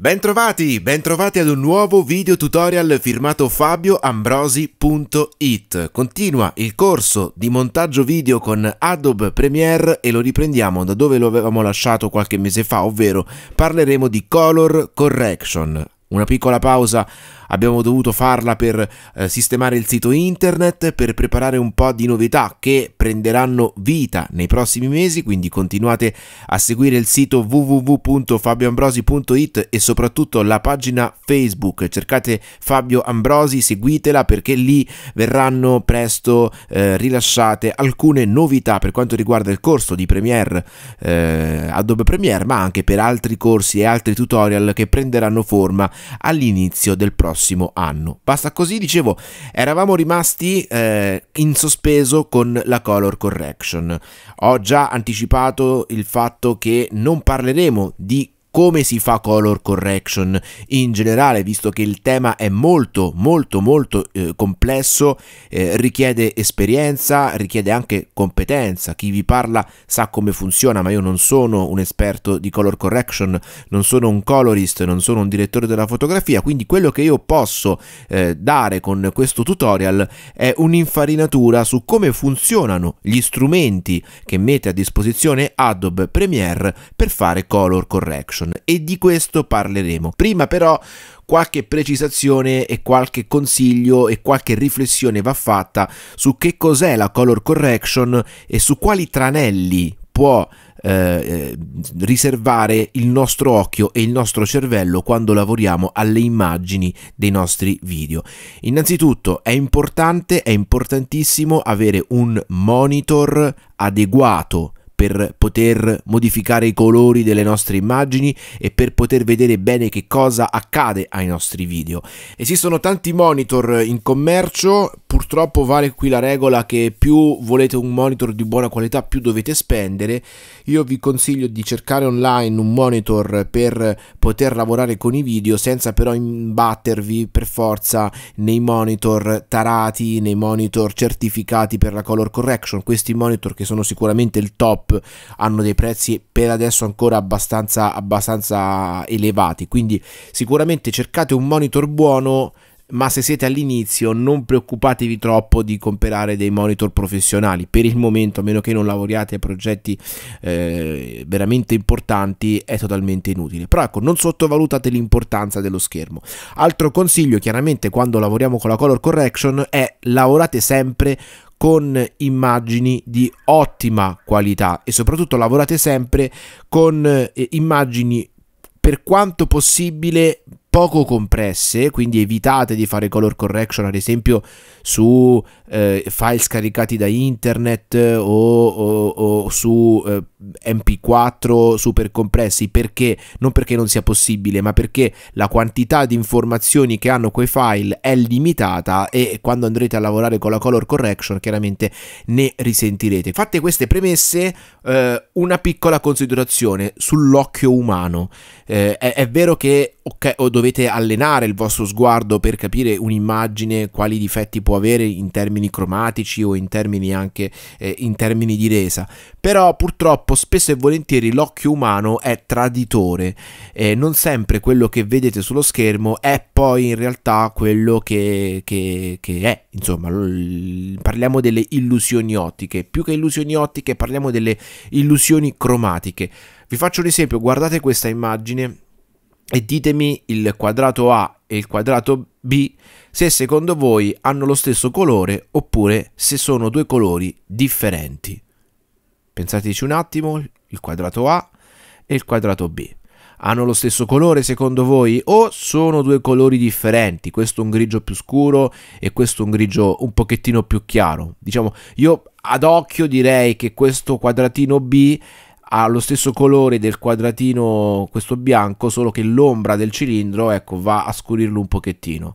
Bentrovati, bentrovati ad un nuovo video tutorial firmato fabioambrosi.it. Continua il corso di montaggio video con Adobe Premiere e lo riprendiamo da dove lo avevamo lasciato qualche mese fa, ovvero parleremo di color correction. Una piccola pausa abbiamo dovuto farla per eh, sistemare il sito internet, per preparare un po' di novità che prenderanno vita nei prossimi mesi, quindi continuate a seguire il sito www.fabioambrosi.it e soprattutto la pagina Facebook, cercate Fabio Ambrosi, seguitela perché lì verranno presto eh, rilasciate alcune novità per quanto riguarda il corso di Premiere, eh, Adobe Premiere, ma anche per altri corsi e altri tutorial che prenderanno forma all'inizio del prossimo anno. Basta così, dicevo, eravamo rimasti eh, in sospeso con la color correction. Ho già anticipato il fatto che non parleremo di come si fa color correction in generale, visto che il tema è molto molto molto eh, complesso, eh, richiede esperienza, richiede anche competenza. Chi vi parla sa come funziona, ma io non sono un esperto di color correction, non sono un colorist, non sono un direttore della fotografia, quindi quello che io posso eh, dare con questo tutorial è un'infarinatura su come funzionano gli strumenti che mette a disposizione Adobe Premiere per fare color correction. Return e di questo parleremo. Prima però qualche precisazione e qualche consiglio e qualche riflessione va fatta su che cos'è la color correction e su quali tranelli può eh, eh riservare il nostro occhio e il nostro cervello quando lavoriamo alle immagini dei nostri video. Innanzitutto è importante, è importantissimo avere un monitor adeguato per poter modificare i colori delle nostre immagini e per poter vedere bene che cosa accade ai nostri video. Esistono tanti monitor in commercio, purtroppo vale qui la regola che più volete un monitor di buona qualità più dovete spendere. Io vi consiglio di cercare online un monitor per poter lavorare con i video senza però imbattervi per forza nei monitor tarati, nei monitor certificati per la color correction, questi monitor che sono sicuramente il top top hanno dei prezzi per adesso ancora abbastanza, abbastanza elevati, quindi sicuramente cercate un monitor buono ma se siete all'inizio non preoccupatevi troppo di comprare dei monitor professionali per il momento a meno che non lavoriate a progetti eh, veramente importanti è totalmente inutile però ecco non sottovalutate l'importanza dello schermo altro consiglio chiaramente quando lavoriamo con la color correction è lavorate sempre con immagini di ottima qualità e soprattutto lavorate sempre con eh, immagini per quanto possibile poco compresse, quindi evitate di fare color correction ad esempio su eh, file scaricati da internet o, o, o su eh, MP4 super compressi perché non perché non sia possibile, ma perché la quantità di informazioni che hanno quei file è limitata e quando andrete a lavorare con la color correction chiaramente ne risentirete. Fatte queste premesse, eh, una piccola considerazione sull'occhio umano. Eh, è, è, vero che okay, dovete allenare il vostro sguardo per capire un'immagine, quali difetti può avere in termini cromatici o in termini anche eh, in termini di resa, però purtroppo spesso spesso e volentieri l'occhio umano è traditore, eh, non sempre quello che vedete sullo schermo è poi in realtà quello che, che, che è, insomma parliamo delle illusioni ottiche, più che illusioni ottiche parliamo delle illusioni cromatiche. Vi faccio un esempio, guardate questa immagine e ditemi il quadrato A e il quadrato B se secondo voi hanno lo stesso colore oppure se sono due colori differenti. Pensateci un attimo, il quadrato A e il quadrato B. Hanno lo stesso colore secondo voi o sono due colori differenti? Questo è un grigio più scuro e questo è un grigio un pochettino più chiaro. Diciamo, io ad occhio direi che questo quadratino B ha lo stesso colore del quadratino questo bianco, solo che l'ombra del cilindro, ecco, va a scurirlo un pochettino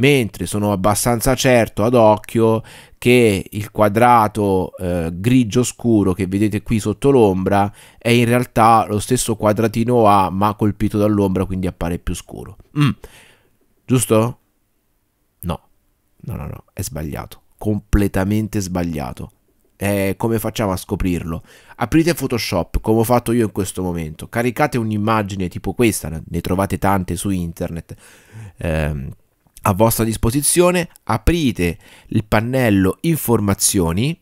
mentre sono abbastanza certo ad occhio che il quadrato eh, grigio scuro che vedete qui sotto l'ombra è in realtà lo stesso quadratino A ma colpito dall'ombra quindi appare più scuro. Mm. Giusto? No, no, no, no, è sbagliato, completamente sbagliato. Eh, come facciamo a scoprirlo? Aprite Photoshop come ho fatto io in questo momento, caricate un'immagine tipo questa, ne trovate tante su internet. Ehm, a vostra disposizione, aprite il pannello informazioni,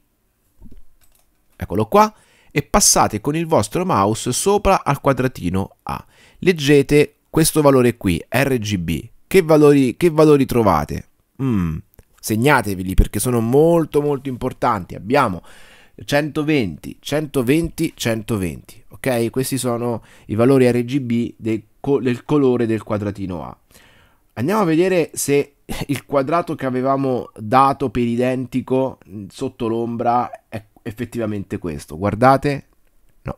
eccolo qua, e passate con il vostro mouse sopra al quadratino A. Leggete questo valore qui, RGB. Che valori, che valori trovate? Mm, segnateveli perché sono molto molto importanti. Abbiamo 120, 120, 120. Ok? Questi sono i valori RGB del, co del colore del quadratino A. Andiamo a vedere se il quadrato che avevamo dato per identico mm, sotto l'ombra è effettivamente questo. Guardate, no,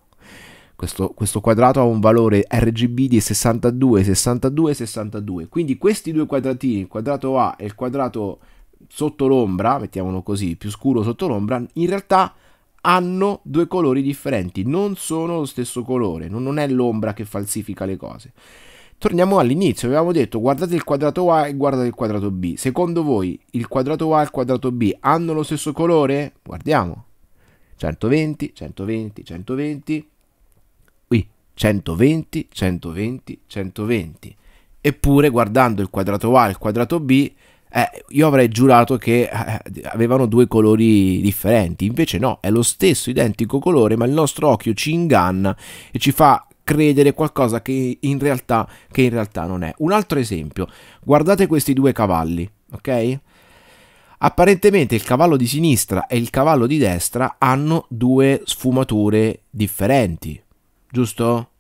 questo, questo quadrato ha un valore RGB di 62, 62, 62. Quindi questi due quadratini, il quadrato A e il quadrato sotto l'ombra, mettiamolo così, più scuro sotto l'ombra, in realtà hanno due colori differenti, non sono lo stesso colore, non è l'ombra che falsifica le cose. Torniamo all'inizio, avevamo detto guardate il quadrato A e guardate il quadrato B. Secondo voi il quadrato A e il quadrato B hanno lo stesso colore? Guardiamo. 120, 120, 120. Qui 120, 120, 120. Eppure guardando il quadrato A e il quadrato B, eh, io avrei giurato che eh, avevano due colori differenti, invece no, è lo stesso identico colore, ma il nostro occhio ci inganna e ci fa credere qualcosa che in realtà, che in realtà non è. Un altro esempio, guardate questi due cavalli, ok? Apparentemente il cavallo di sinistra e il cavallo di destra hanno due sfumature differenti, giusto?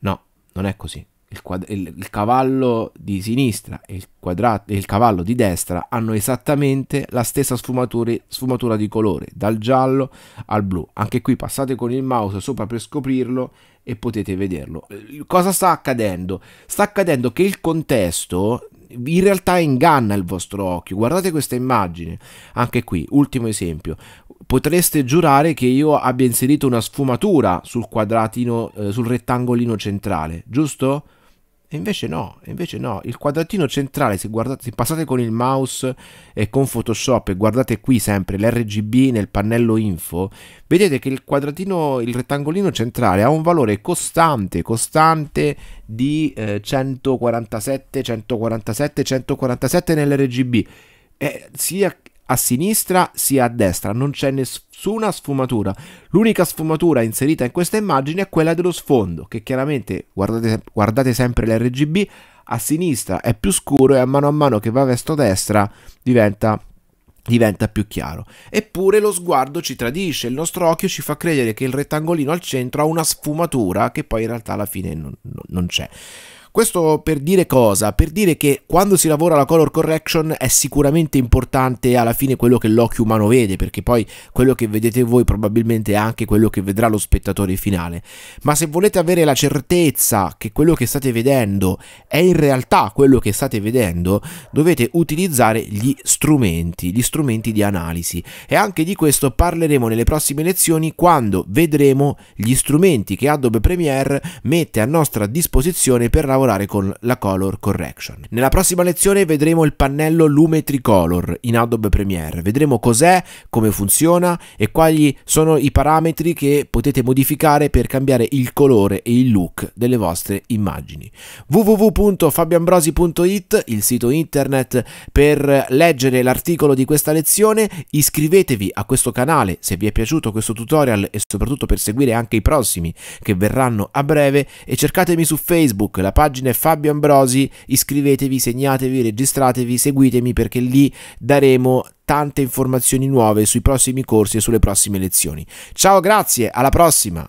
No, non è così il, quadra- il, il cavallo di sinistra e il, quadra- il, cavallo di destra hanno esattamente la stessa sfumatura di colore, dal giallo al blu. Anche qui passate con il mouse sopra per scoprirlo e potete vederlo. Eh, cosa sta accadendo? Sta accadendo che il contesto in realtà inganna il vostro occhio. Guardate questa immagine, anche qui, ultimo esempio potreste giurare che io abbia inserito una sfumatura sul quadratino, eh, sul rettangolino centrale, giusto? E invece no, invece no, il quadratino centrale, se, guardate, se passate con il mouse e con Photoshop e guardate qui sempre l'RGB nel pannello info, vedete che il quadratino, il rettangolino centrale ha un valore costante, costante di eh, 147, 147, 147 nell'RGB. Eh, sia a sinistra sia a destra, non c'è nessuna sfumatura. L'unica sfumatura inserita in questa immagine è quella dello sfondo, che chiaramente, guardate, guardate sempre l'RGB, a sinistra è più scuro e a mano a mano che va verso destra diventa diventa più chiaro. Eppure lo sguardo ci tradisce, il nostro occhio ci fa credere che il rettangolino al centro ha una sfumatura che poi in realtà alla fine non, non c'è. Questo per dire cosa? Per dire che quando si lavora la color correction è sicuramente importante alla fine quello che l'occhio umano vede, perché poi quello che vedete voi probabilmente è anche quello che vedrà lo spettatore finale. Ma se volete avere la certezza che quello che state vedendo è in realtà quello che state vedendo, dovete utilizzare gli strumenti, gli strumenti di analisi. E anche di questo parleremo nelle prossime lezioni quando vedremo gli strumenti che Adobe Premiere mette a nostra disposizione per lavorare lavorare con la color correction. Nella prossima lezione vedremo il pannello Lume Tricolor in Adobe Premiere, vedremo cos'è, come funziona e quali sono i parametri che potete modificare per cambiare il colore e il look delle vostre immagini. www.fabioambrosi.it, il sito internet per leggere l'articolo di questa lezione, iscrivetevi a questo canale se vi è piaciuto questo tutorial e soprattutto per seguire anche i prossimi che verranno a breve e cercatemi su Facebook, la pagina pagine Fabio Ambrosi, iscrivetevi, segnatevi, registratevi, seguitemi perché lì daremo tante informazioni nuove sui prossimi corsi e sulle prossime lezioni. Ciao, grazie, alla prossima!